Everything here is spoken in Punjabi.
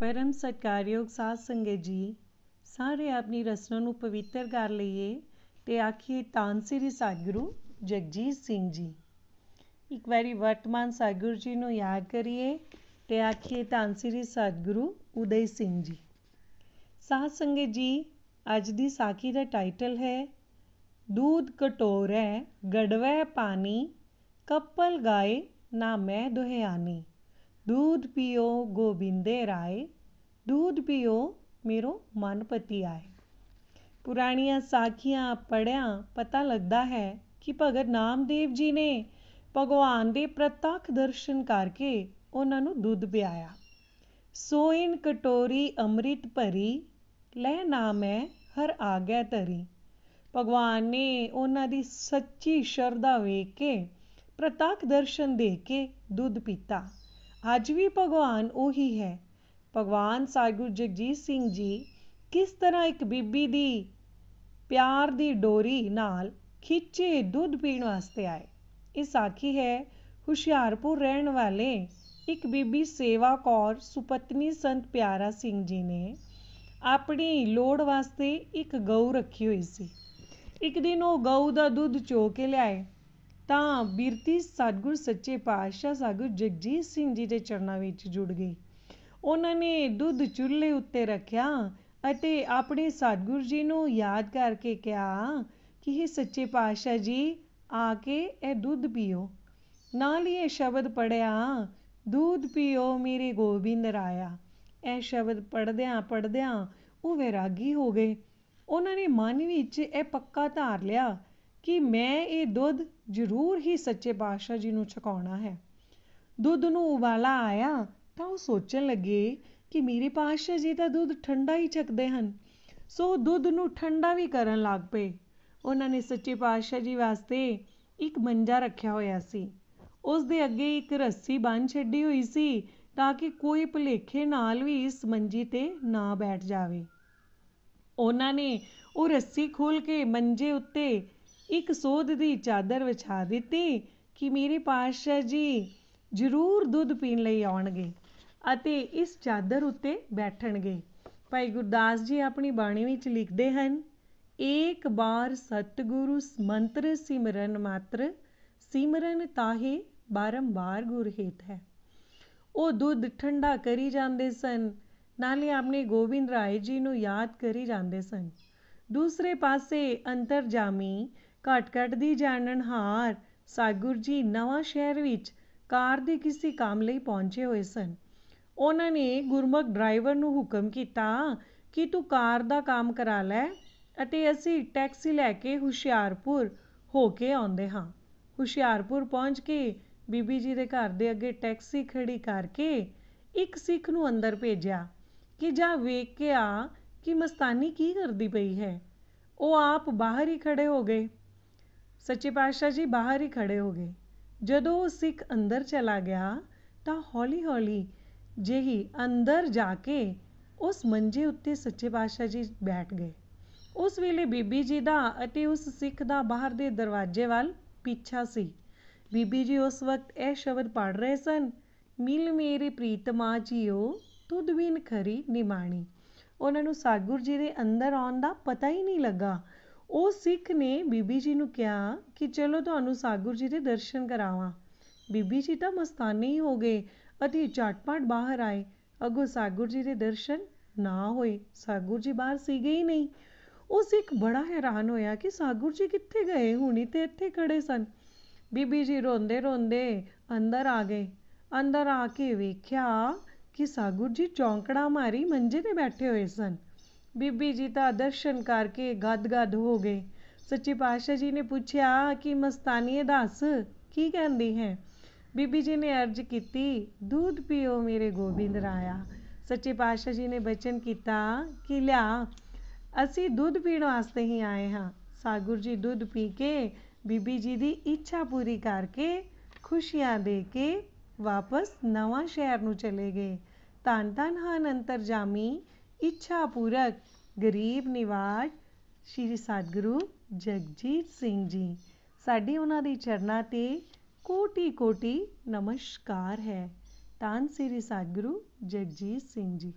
ਪਰਮ ਸਤਕਾਰਯੋਗ ਸਾਧ ਸੰਗਤ ਜੀ ਸਾਰੇ ਆਪਣੀ ਰਸਨਾ ਨੂੰ ਪਵਿੱਤਰ ਕਰ ਲਈਏ ਤੇ ਆਖੀਏ ਤਾਨਸੇਰੀ ਸਤਿਗੁਰੂ ਜਗਜੀਤ ਸਿੰਘ ਜੀ ਇੱਕ ਵਾਰੀ ਵਰਤਮਾਨ ਸਤਿਗੁਰੂ ਜੀ ਨੂੰ ਯਾਦ ਕਰੀਏ ਤੇ ਆਖੀਏ ਤਾਨਸੇਰੀ ਸਤਿਗੁਰੂ ਉਦੈ ਸਿੰਘ ਜੀ ਸਾਧ ਸੰਗਤ ਜੀ ਅੱਜ ਦੀ ਸਾਖੀ ਦਾ ਟਾਈਟਲ ਹੈ ਦੂਧ ਕਟੋਰੇ ਗੜਵੇ ਪਾਣੀ ਕੱਪਲ ਗਾਏ ਨਾ ਮੈਂ ਦੁਹਿਆਨੀ ਦੂਧ ਪੀਓ ਗੋਬਿੰਦੇ ਰਾਏ ਦੂਧ ਪੀਓ ਮੇਰੋ ਮਨ ਪਤੀ ਆਏ ਪੁਰਾਣੀਆਂ ਸਾਖੀਆਂ ਪੜਿਆਂ ਪਤਾ ਲੱਗਦਾ ਹੈ ਕਿ ਭਗਤ ਨਾਮਦੇਵ ਜੀ ਨੇ ਭਗਵਾਨ ਦੇ ਪ੍ਰਤੱਖ ਦਰਸ਼ਨ ਕਰਕੇ ਉਹਨਾਂ ਨੂੰ ਦੁੱਧ ਪਿਆਇਆ ਸੋਇਨ ਕਟੋਰੀ ਅੰਮ੍ਰਿਤ ਭਰੀ ਲੈ ਨਾਮ ਹੈ ਹਰ ਆਗੈ ਤਰੀ ਭਗਵਾਨ ਨੇ ਉਹਨਾਂ ਦੀ ਸੱਚੀ ਸ਼ਰਧਾ ਵੇਖ ਕੇ ਪ੍ਰਤੱਖ ਦਰਸ਼ਨ ਦੇ ਕੇ ਦੁੱਧ ਪੀਤਾ ਅੱਜ ਵੀ ਭਗਵਾਨ ਉਹੀ ਹੈ ਭਗਵਾਨ ਸਾਹਿਬ ਜਗਜੀਤ ਸਿੰਘ ਜੀ ਕਿਸ ਤਰ੍ਹਾਂ ਇੱਕ ਬੀਬੀ ਦੀ ਪਿਆਰ ਦੀ ਡੋਰੀ ਨਾਲ ਖਿੱਚੇ ਦੁੱਧ ਪੀਣ ਵਾਸਤੇ ਆਏ ਇਹ ਸਾਖੀ ਹੈ ਹੁਸ਼ਿਆਰਪੁਰ ਰਹਿਣ ਵਾਲੇ ਇੱਕ ਬੀਬੀ ਸੇਵਾ ਕੌਰ ਸੁਪਤਨੀ ਸੰਤ ਪਿਆਰਾ ਸਿੰਘ ਜੀ ਨੇ ਆਪਣੀ ਲੋੜ ਵਾਸਤੇ ਇੱਕ ਗਊ ਰੱਖੀ ਹੋਈ ਸੀ ਇੱਕ ਦਿਨ ਉਹ ਗਊ ਦਾ ਦੁੱਧ ਚੋ ਕੇ ਲਿਆਏ ਤਾਂ ਬਿਰਤੀ ਸਤਿਗੁਰ ਸੱਚੇ ਪਾਤਸ਼ਾਹ ਸਤਿਗੁਰ ਜਗਜੀਤ ਸਿੰਘ ਜੀ ਦੇ ਚਰਨਾਂ ਵਿੱਚ ਜੁੜ ਗਈ ਉਹਨਾਂ ਨੇ ਦੁੱਧ ਚੁੱਲ੍ਹੇ ਉੱਤੇ ਰੱਖਿਆ ਅਤੇ ਆਪਣੇ ਸਤਿਗੁਰ ਜੀ ਨੂੰ ਯਾਦ ਕਰਕੇ ਕਿਹਾ ਕਿ ਇਹ ਸੱਚੇ ਪਾਤਸ਼ਾਹ ਜੀ ਆ ਕੇ ਇਹ ਦੁੱਧ ਪੀਓ ਨਾਲ ਹੀ ਇਹ ਸ਼ਬਦ ਪੜਿਆ ਦੁੱਧ ਪੀਓ ਮੇਰੇ ਗੋਬਿੰਦ ਰਾਇਆ ਇਹ ਸ਼ਬਦ ਪੜਦਿਆਂ ਪੜਦਿਆਂ ਉਹ ਵਿਰਾਗੀ ਹੋ ਗਏ ਉਹਨਾਂ ਨੇ ਮਨ ਵਿੱਚ ਇਹ ਪੱਕਾ ਧਾਰ ਲਿਆ ਕਿ ਮੈਂ ਇਹ ਦੁੱਧ ਜ਼ਰੂਰ ਹੀ ਸੱਚੇ ਪਾਤਸ਼ਾਹ ਜੀ ਨੂੰ ਛਕਾਉਣਾ ਹੈ ਦੁੱਧ ਨੂੰ ਉਬਾਲਾ ਆਇਆ ਤਾਂ ਉਹ ਸੋਚਣ ਲੱਗੇ ਕਿ ਮੇਰੇ ਪਾਤਸ਼ਾਹ ਜੀ ਤਾਂ ਦੁੱਧ ਠੰਡਾ ਹੀ ਛਕਦੇ ਹਨ ਸੋ ਦੁੱਧ ਨੂੰ ਠੰਡਾ ਵੀ ਕਰਨ ਲੱਗ ਪਏ ਉਹਨਾਂ ਨੇ ਸੱਚੇ ਪਾਤਸ਼ਾਹ ਜੀ ਵਾਸਤੇ ਇੱਕ ਮੰਜਾ ਰੱਖਿਆ ਹੋਇਆ ਸੀ ਉਸ ਦੇ ਅੱਗੇ ਇੱਕ ਰੱਸੀ ਬੰਨ ਛੱਡੀ ਹੋਈ ਸੀ ਤਾਂ ਕਿ ਕੋਈ ਭਲੇਖੇ ਨਾਲ ਵੀ ਇਸ ਮੰਜੀ ਤੇ ਨਾ ਬੈਠ ਜਾਵੇ ਉਹਨਾਂ ਨੇ ਉਹ ਰੱਸੀ ਖੋਲ ਕੇ ਮੰਜੇ ਉੱਤੇ ਇੱਕ ਸੋਧ ਦੀ ਚਾਦਰ ਵਿਛਾ ਦਿੱਤੀ ਕਿ ਮੇਰੇ ਪਾਤਸ਼ਾਹ ਜੀ ਜ਼ਰੂਰ ਦੁੱਧ ਪੀਣ ਲਈ ਆਉਣਗੇ ਅਤੇ ਇਸ ਚਾਦਰ ਉੱਤੇ ਬੈਠਣਗੇ ਭਾਈ ਗੁਰਦਾਸ ਜੀ ਆਪਣੀ ਬਾਣੀ ਵਿੱਚ ਲਿਖਦੇ ਹਨ ਏਕ ਬਾਰ ਸਤਿਗੁਰੂ ਮੰਤਰ ਸਿਮਰਨ ਮਾਤਰ ਸਿਮਰਨ ਤਾਹੇ ਬਾਰੰਬਾਰ ਗੁਰ ਹੇਤ ਹੈ ਉਹ ਦੁੱਧ ਠੰਡਾ ਕਰੀ ਜਾਂਦੇ ਸਨ ਨਾਲੇ ਆਪਣੇ ਗੋਬਿੰਦ ਰਾਏ ਜੀ ਨੂੰ ਯਾਦ ਕਰੀ ਜਾਂਦੇ ਸਨ ਦੂਸਰੇ ਪਾਸੇ ਅੰਤਰਜਾਮੀ ਘਟ ਘਟ ਦੀ ਜਾਣਨਹਾਰ ਸਾਗੁਰ ਜੀ ਨਵਾਂ ਸ਼ਹਿਰ ਵਿੱਚ ਕਾਰ ਦੇ ਕਿਸੇ ਕੰਮ ਲਈ ਪਹੁੰਚੇ ਹੋਏ ਸਨ ਉਹਨਾਂ ਨੇ ਗੁਰਮੁਖ ਡਰਾਈਵਰ ਨੂੰ ਹੁਕਮ ਕੀਤਾ ਕਿ ਤੂੰ ਕਾਰ ਦਾ ਕੰਮ ਕਰਾ ਲੈ ਅਤੇ ਅਸੀਂ ਟੈਕਸੀ ਲੈ ਕੇ ਹੁਸ਼ਿਆਰਪੁਰ ਹੋ ਕੇ ਆਉਂਦੇ ਹਾਂ ਹੁਸ਼ਿਆਰਪੁਰ ਪਹੁੰਚ ਕੇ ਬੀਬੀ ਜੀ ਦੇ ਘਰ ਦੇ ਅੱਗੇ ਟੈਕਸੀ ਖੜੀ ਕਰਕੇ ਇੱਕ ਸਿੱਖ ਨੂੰ ਅੰਦਰ ਭੇਜਿਆ ਕਿ ਜਾ ਵੇਖ ਕੇ ਆ ਕਿ ਮਸਤਾਨੀ ਕੀ ਕਰਦੀ ਪਈ ਹੈ ਉਹ ਆਪ ਬਾਹਰ ਹੀ ਖੜੇ ਹੋ ਗਏ ਸੱਚੇ ਪਾਤਸ਼ਾਹ ਜੀ ਬਾਹਰ ਹੀ ਖੜੇ ਹੋ ਗਏ ਜਦੋਂ ਉਹ ਸਿੱਖ ਅੰਦਰ ਚਲਾ ਗਿਆ ਤਾਂ ਹੌਲੀ-ਹੌਲੀ ਜਿਹੀ ਅੰਦਰ ਜਾ ਕੇ ਉਸ ਮੰਜੇ ਉੱਤੇ ਸੱਚੇ ਪਾਤਸ਼ਾਹ ਜੀ ਬੈਠ ਗਏ ਉਸ ਵੇਲੇ ਬੀਬੀ ਜੀ ਦਾ ਅਤੇ ਉਸ ਸਿੱਖ ਦਾ ਬਾਹਰ ਦੇ ਦਰਵਾਜ਼ੇ ਵੱਲ ਪਿੱਛਾ ਸੀ ਬੀਬੀ ਜੀ ਉਸ ਵਕਤ ਇਹ ਸ਼ਬਦ ਪੜ ਰਹੇ ਸਨ ਮਿਲ ਮੇਰੀ ਪ੍ਰੀਤਮਾ ਜੀਓ ਤੁਧ ਬਿਨ ਖਰੀ ਨਿਮਾਣੀ ਉਹਨਾਂ ਨੂੰ ਸਾਗੁਰ ਜੀ ਦੇ ਅੰਦਰ ਆਉਣ ਦਾ ਪਤਾ ਹੀ ਨਹੀਂ ਲੱਗਾ ਉਹ ਸਿੱਖ ਨੇ ਬੀਬੀ ਜੀ ਨੂੰ ਕਿਹਾ ਕਿ ਚਲੋ ਤੁਹਾਨੂੰ ਸਾਗੁਰ ਜੀ ਦੇ ਦਰਸ਼ਨ ਕਰਾਵਾਂ ਬੀਬੀ ਜੀ ਤਾਂ ਮਸਤਾਨੇ ਹੀ ਹੋ ਗਏ ਅਤੇ ਝਟਪਟ ਬਾਹਰ ਆਏ ਅਗੋ ਸਾਗੁਰ ਜੀ ਦੇ ਦਰਸ਼ਨ ਨਾ ਹੋਏ ਸਾਗੁਰ ਜੀ ਬਾਹਰ ਸੀਗੇ ਹੀ ਨਹੀਂ ਉਹ ਸਿੱਖ ਬੜਾ ਹੈਰਾਨ ਹੋਇਆ ਕਿ ਸਾਗੁਰ ਜੀ ਕਿੱਥੇ ਗਏ ਹੁਣੀ ਤੇ ਇੱਥੇ ਖੜੇ ਸਨ ਬੀਬੀ ਜੀ ਰੋਂਦੇ ਰੋਂਦੇ ਅੰਦਰ ਆ ਗਏ ਅੰਦਰ ਆ ਕੇ ਵੇਖਿਆ ਕਿ ਸਾਗੁਰ ਜੀ ਚੌਂਕੜਾ ਮਾਰੀ ਮੰਜੇ ਤੇ ਬੈਠੇ ਹੋਏ ਸਨ बीबी जी का दर्शन करके गद गद हो गए सच्ची पातशाह जी ने पूछया कि मस्तानिए दस की कहती है बीबी जी ने अर्ज की दूध पियो मेरे गोबिंद राया सच्चे पातशाह जी ने बचन किया कि लिया असी दुध पीण वास्ते ही आए हाँ सागुर जी दुध पी के बीबी जी की इच्छा पूरी करके खुशियां दे के वापस नवा शहर न चले गए धन धन हन अंतर जामी इच्छा पूरक ਗਰੀਬ ਨਿਵਾਜ ਸ਼੍ਰੀ ਸਤਿਗੁਰੂ ਜਗਜੀਤ ਸਿੰਘ ਜੀ ਸਾਡੀ ਉਹਨਾਂ ਦੀ ਚਰਨਾਂ ਤੇ ਕੋਟੀ ਕੋਟੀ ਨਮਸਕਾਰ ਹੈ ਤਾਂ ਸ੍ਰੀ ਸਤਿਗੁਰੂ ਜਗਜੀਤ ਸਿੰਘ ਜੀ